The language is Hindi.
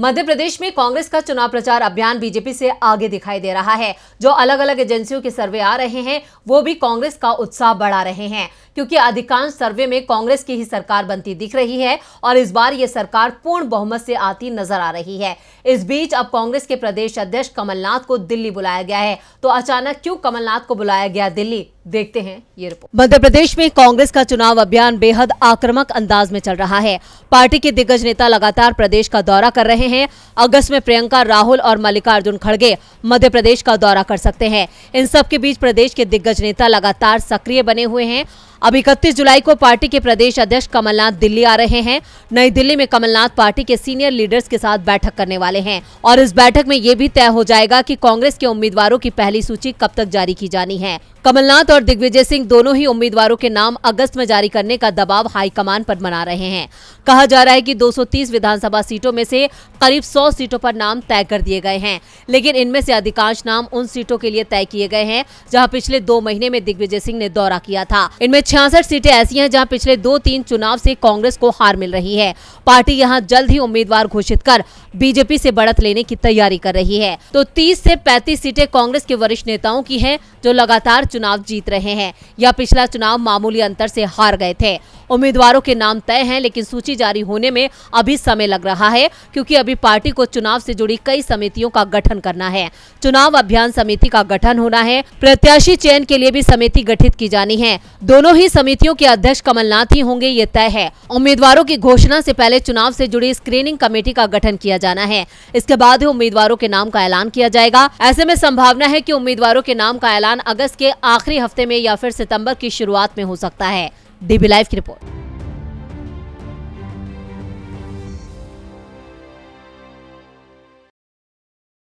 मध्य प्रदेश में कांग्रेस का चुनाव प्रचार अभियान बीजेपी से आगे दिखाई दे रहा है जो अलग अलग एजेंसियों के सर्वे आ रहे हैं वो भी कांग्रेस का उत्साह बढ़ा रहे हैं क्योंकि अधिकांश सर्वे में कांग्रेस की ही सरकार बनती दिख रही है और इस बार ये सरकार पूर्ण बहुमत से आती नजर आ रही है इस बीच अब कांग्रेस के प्रदेश अध्यक्ष कमलनाथ को दिल्ली बुलाया गया है तो अचानक क्यों कमलनाथ को बुलाया गया दिल्ली देखते हैं ये रिपोर्ट मध्य प्रदेश में कांग्रेस का चुनाव अभियान बेहद आक्रामक अंदाज में चल रहा है पार्टी के दिग्गज नेता लगातार प्रदेश का दौरा कर रहे हैं अगस्त में प्रियंका राहुल और मल्लिकार्जुन खड़गे मध्य प्रदेश का दौरा कर सकते हैं इन सब के बीच प्रदेश के दिग्गज नेता लगातार सक्रिय बने हुए हैं अब 31 जुलाई को पार्टी के प्रदेश अध्यक्ष कमलनाथ दिल्ली आ रहे हैं नई दिल्ली में कमलनाथ पार्टी के सीनियर लीडर्स के साथ बैठक करने वाले हैं और इस बैठक में ये भी तय हो जाएगा कि कांग्रेस के उम्मीदवारों की पहली सूची कब तक जारी की जानी है कमलनाथ और दिग्विजय सिंह दोनों ही उम्मीदवारों के नाम अगस्त में जारी करने का दबाव हाईकमान पर बना रहे हैं कहा जा रहा है कि 230 विधानसभा सीटों में से करीब 100 सीटों पर नाम तय कर दिए गए हैं लेकिन इनमें से अधिकांश नाम उन सीटों के लिए तय किए गए हैं जहां पिछले दो महीने में दिग्विजय सिंह ने दौरा किया था इनमें छियासठ सीटें ऐसी हैं जहां पिछले दो तीन चुनाव से कांग्रेस को हार मिल रही है पार्टी यहां जल्द ही उम्मीदवार घोषित कर बीजेपी से बढ़त लेने की तैयारी कर रही है तो 30 से 35 सीटें कांग्रेस के वरिष्ठ नेताओं की हैं जो लगातार चुनाव जीत रहे हैं या पिछला चुनाव मामूली अंतर से हार गए थे उम्मीदवारों के नाम तय हैं लेकिन सूची जारी होने में अभी समय लग रहा है क्योंकि अभी पार्टी को चुनाव से जुड़ी कई समितियों का गठन करना है चुनाव अभियान समिति का गठन होना है प्रत्याशी चयन के लिए भी समिति गठित की जानी है दोनों ही समितियों के अध्यक्ष कमलनाथ ही होंगे ये तय है उम्मीदवारों की घोषणा से पहले चुनाव से जुड़ी स्क्रीनिंग कमेटी का गठन किया जाना है इसके बाद ही उम्मीदवारों के नाम का ऐलान किया जाएगा ऐसे में संभावना है की उम्मीदवारों के नाम का ऐलान अगस्त के आखिरी हफ्ते में या फिर सितम्बर की शुरुआत में हो सकता है डीबी लाइव की रिपोर्ट